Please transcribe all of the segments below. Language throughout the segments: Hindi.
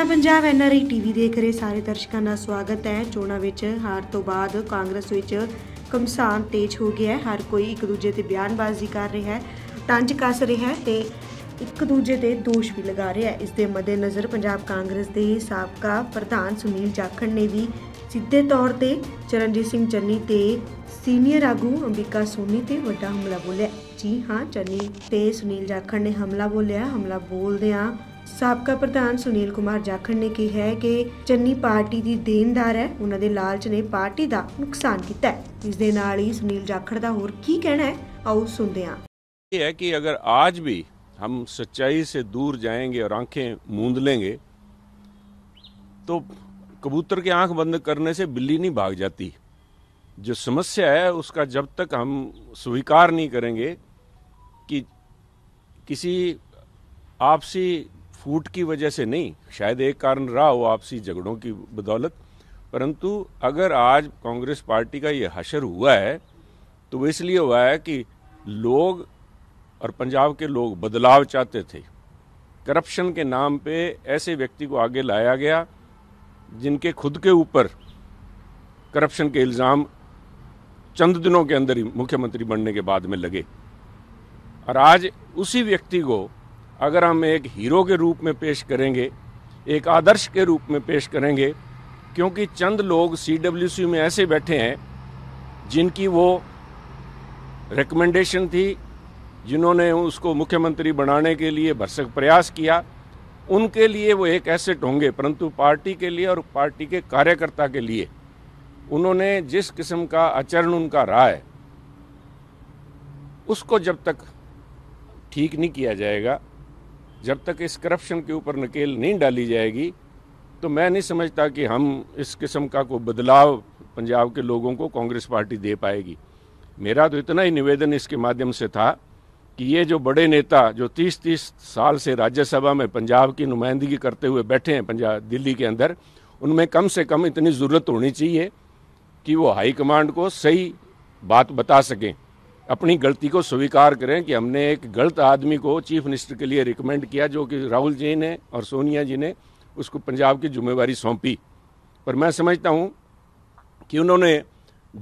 ਲੁਧਿਆਣਾ ਪੰਜਾਬ ਐਨਆਰਆਈ ਟੀਵੀ ਦੇਖ ਰਹੇ ਸਾਰੇ ਦਰਸ਼ਕਾਂ ਦਾ ਸਵਾਗਤ ਹੈ ਚੋਣਾਂ ਵਿੱਚ ਹਾਰ ਤੋਂ ਬਾਅਦ ਕਾਂਗਰਸ ਵਿੱਚ ਕਮਸਾਨ ਤੇਜ਼ ਹੋ ਗਿਆ ਹੈ ਹਰ ਕੋਈ ਇੱਕ ਦੂਜੇ ਤੇ ਬਿਆਨਬਾਜ਼ੀ ਕਰ ਰਿਹਾ ਹੈ ਤੰਜ ਕੱਸ ਰਿਹਾ ਹੈ ਤੇ ਇੱਕ ਦੂਜੇ ਤੇ ਦੋਸ਼ ਵੀ ਲਗਾ ਰਿਹਾ ਹੈ ਇਸ ਦੇ ਨਜ਼ਰ ਪੰਜਾਬ ਕਾਂਗਰਸ ਦੇ ਸਾਬਕਾ ਪ੍ਰਧਾਨ ਸੁਨੀਲ ਜਾਖੜ ਨੇ ਵੀ ਸਿੱਧੇ ਤੌਰ ਤੇ ਚਰਨਜੀਤ ਸਿੰਘ ਚੰਨੀ ਤੇ ਸੀਨੀਅਰ ਆਗੂ ਅੰਬਿਕਾ ਸੋਨੀ ਤੇ ਵੱਡਾ ਹਮਲਾ ਬੋਲਿਆ ਜੀ ਹਾਂ ਚੰਨੀ ਤੇ ਸੁਨੀਲ ਜਾਖੜ ਨੇ ਹਮਲਾ ਬੋਲਿਆ ਹਮਲਾ ਬੋਲਦੇ ਆ ਸਾਬਕਾ ਪ੍ਰਧਾਨ ਸੁਨੀਲ ਕੁਮਾਰ ਜਾਖੜ ਨੇ ਕਿਹਾ ਹੈ ਕਿ ਚੰਨੀ ਪਾਰਟੀ ਦੀ ਦੇਣਦਾਰ ਹੈ ਉਹਨਾਂ ਦੇ ਲਾਲਚ ਨੇ ਪਾਰਟੀ ਦਾ ਨੁਕਸਾਨ ਕੀਤਾ ਇਸ ਦੇ ਨਾਲ ਹੀ ਸੁਨੀਲ ਜਾਖੜ ਦਾ ਹੋਰ ਕੀ ਕਹਿਣਾ ਹੈ ਆਓ ਸੁਣਦੇ ਹਾਂ ये है कि अगर आज भी हम सच्चाई से दूर जाएंगे और आंखें मूंद लेंगे तो कबूतर की आंख बंद करने से बिल्ली नहीं भाग जाती जो समस्या है उसका जब तक हम स्वीकार नहीं करेंगे कि किसी आपसी फूट की वजह से नहीं शायद एक कारण रहा हो आपसी झगड़ों की बदौलत परंतु अगर आज कांग्रेस पार्टी का ये हशर हुआ है तो वो इसलिए हुआ है कि लोग और पंजाब के लोग बदलाव चाहते थे करप्शन के नाम पे ऐसे व्यक्ति को आगे लाया गया जिनके खुद के ऊपर करप्शन के इल्ज़ाम चंद दिनों के अंदर ही मुख्यमंत्री बनने के बाद में लगे और आज उसी व्यक्ति को अगर हम एक हीरो के रूप में पेश करेंगे एक आदर्श के रूप में पेश करेंगे क्योंकि चंद लोग सी में ऐसे बैठे हैं जिनकी वो रिकमेंडेशन थी जिन्होंने उसको मुख्यमंत्री बनाने के लिए भरसक प्रयास किया उनके लिए वो एक एसेट होंगे परंतु पार्टी के लिए और पार्टी के कार्यकर्ता के लिए उन्होंने जिस किस्म का आचरण उनका रहा है उसको जब तक ठीक नहीं किया जाएगा जब तक इस करप्शन के ऊपर नकेल नहीं डाली जाएगी तो मैं नहीं समझता कि हम इस किस्म का कोई बदलाव पंजाब के लोगों को कांग्रेस पार्टी दे पाएगी मेरा तो इतना ही निवेदन इसके माध्यम से था कि ये जो बड़े नेता जो 30-30 साल से राज्यसभा में पंजाब की नुमाइंदगी करते हुए बैठे हैं पंजाब दिल्ली के अंदर उनमें कम से कम इतनी ज़रूरत होनी चाहिए कि वो हाईकमांड को सही बात बता सकें अपनी गलती को स्वीकार करें कि हमने एक गलत आदमी को चीफ मिनिस्टर के लिए रिकमेंड किया जो कि राहुल जी ने और सोनिया जी ने उसको पंजाब की जिम्मेवारी सौंपी पर मैं समझता हूँ कि उन्होंने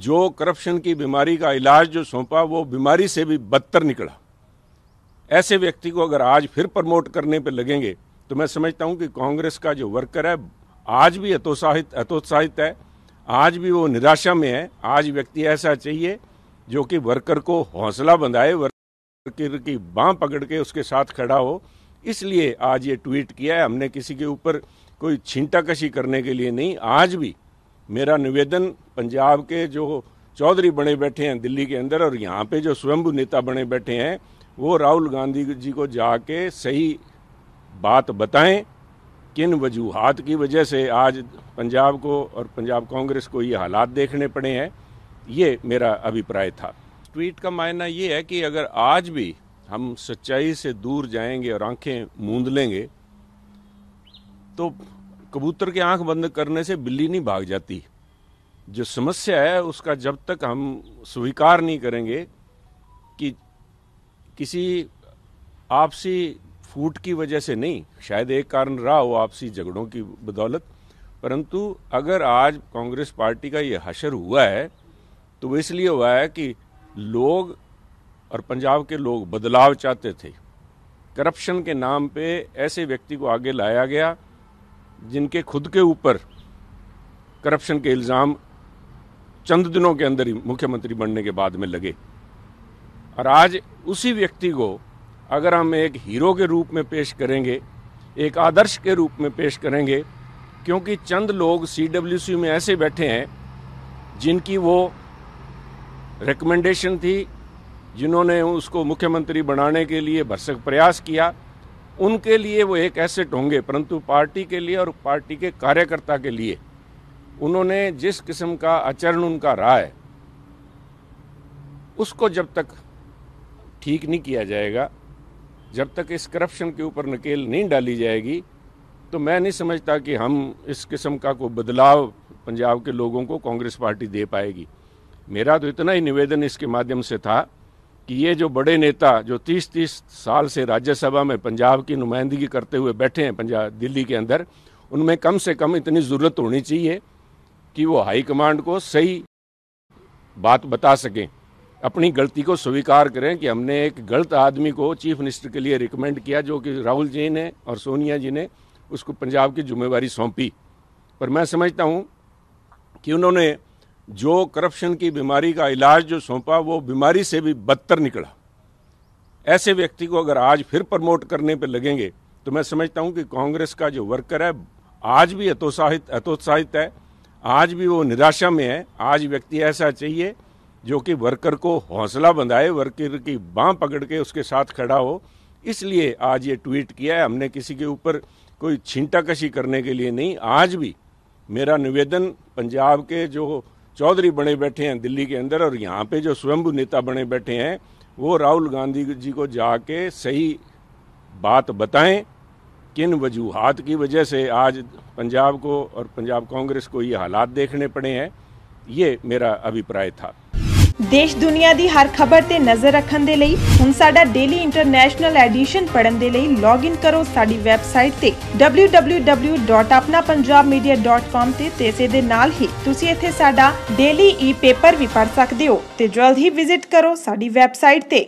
जो करप्शन की बीमारी का इलाज जो सौंपा वो बीमारी से भी बदतर निकला ऐसे व्यक्ति को अगर आज फिर प्रमोट करने पर लगेंगे तो मैं समझता हूँ कि कांग्रेस का जो वर्कर है आज भी हतोत्साहित हतोत्साहित है आज भी वो निराशा में है आज व्यक्ति ऐसा चाहिए जो कि वर्कर को हौसला बंधाए वर्कर की बाँ पकड़ के उसके साथ खड़ा हो इसलिए आज ये ट्वीट किया है हमने किसी के ऊपर कोई छींटाकशी करने के लिए नहीं आज भी मेरा निवेदन पंजाब के जो चौधरी बने बैठे हैं दिल्ली के अंदर और यहाँ पे जो स्वयंभू नेता बने बैठे हैं वो राहुल गांधी जी को जाके सही बात बताएं किन वजूहत की वजह से आज पंजाब को और पंजाब कांग्रेस को ये हालात देखने पड़े हैं ये मेरा अभिप्राय था ट्वीट का मायना ये है कि अगर आज भी हम सच्चाई से दूर जाएंगे और आंखें मूंद लेंगे तो कबूतर की आंख बंद करने से बिल्ली नहीं भाग जाती जो समस्या है उसका जब तक हम स्वीकार नहीं करेंगे कि किसी आपसी फूट की वजह से नहीं शायद एक कारण रहा हो आपसी झगड़ों की बदौलत परंतु अगर आज कांग्रेस पार्टी का ये हशर हुआ है तो वो इसलिए हुआ है कि लोग और पंजाब के लोग बदलाव चाहते थे करप्शन के नाम पे ऐसे व्यक्ति को आगे लाया गया जिनके खुद के ऊपर करप्शन के इल्ज़ाम चंद दिनों के अंदर ही मुख्यमंत्री बनने के बाद में लगे और आज उसी व्यक्ति को अगर हम एक हीरो के रूप में पेश करेंगे एक आदर्श के रूप में पेश करेंगे क्योंकि चंद लोग सी में ऐसे बैठे हैं जिनकी वो रिकमेंडेशन थी जिन्होंने उसको मुख्यमंत्री बनाने के लिए भरसक प्रयास किया उनके लिए वो एक एसेट होंगे परंतु पार्टी के लिए और पार्टी के कार्यकर्ता के लिए उन्होंने जिस किस्म का आचरण उनका रहा है उसको जब तक ठीक नहीं किया जाएगा जब तक इस करप्शन के ऊपर नकेल नहीं डाली जाएगी तो मैं नहीं समझता कि हम इस किस्म का कोई बदलाव पंजाब के लोगों को कांग्रेस पार्टी दे पाएगी मेरा तो इतना ही निवेदन इसके माध्यम से था कि ये जो बड़े नेता जो 30-30 साल से राज्यसभा में पंजाब की नुमाइंदगी करते हुए बैठे हैं पंजाब दिल्ली के अंदर उनमें कम से कम इतनी ज़रूरत होनी चाहिए कि वो हाईकमांड को सही बात बता सकें अपनी गलती को स्वीकार करें कि हमने एक गलत आदमी को चीफ मिनिस्टर के लिए रिकमेंड किया जो कि राहुल जी ने और सोनिया जी ने उसको पंजाब की जिम्मेवारी सौंपी पर मैं समझता हूँ कि उन्होंने जो करप्शन की बीमारी का इलाज जो सौंपा वो बीमारी से भी बदतर निकला ऐसे व्यक्ति को अगर आज फिर प्रमोट करने पर लगेंगे तो मैं समझता हूँ कि कांग्रेस का जो वर्कर है आज भी हतोत्साहित हतोत्साहित है आज भी वो निराशा में है आज व्यक्ति ऐसा चाहिए जो कि वर्कर को हौसला बंधाए वर्कर की बाँ पकड़ के उसके साथ खड़ा हो इसलिए आज ये ट्वीट किया है हमने किसी के ऊपर कोई छिंटाकशी करने के लिए नहीं आज भी मेरा निवेदन पंजाब के जो चौधरी बने बैठे हैं दिल्ली के अंदर और यहाँ पे जो स्वयंभू नेता बने बैठे हैं वो राहुल गांधी जी को जाके सही बात बताएं किन वजूहत की वजह से आज पंजाब को और पंजाब कांग्रेस को ये हालात देखने पड़े हैं ये मेरा अभिप्राय था ਦੇਸ਼ ਦੁਨੀਆ ਦੀ ਹਰ ਖਬਰ ਤੇ ਨਜ਼ਰ ਰੱਖਣ ਦੇ ਲਈ ਹੁਣ ਸਾਡਾ ਡੇਲੀ ਇੰਟਰਨੈਸ਼ਨਲ ਐਡੀਸ਼ਨ ਪੜਨ ਦੇ ਲਈ ਲੌਗਇਨ ਕਰੋ ਸਾਡੀ ਵੈਬਸਾਈਟ ਤੇ www.apnapunjabmedia.com ਤੇ ਤੇਸੇ ਦੇ ਨਾਲ ਹੀ ਤੁਸੀਂ ਇੱਥੇ ਸਾਡਾ ਡੇਲੀ ਈ-ਪੇਪਰ ਵੀ ਪੜ ਸਕਦੇ ਹੋ ਤੇ ਜਲਦ ਹੀ ਵਿਜ਼ਿਟ ਕਰੋ ਸਾਡੀ ਵੈਬਸਾਈਟ ਤੇ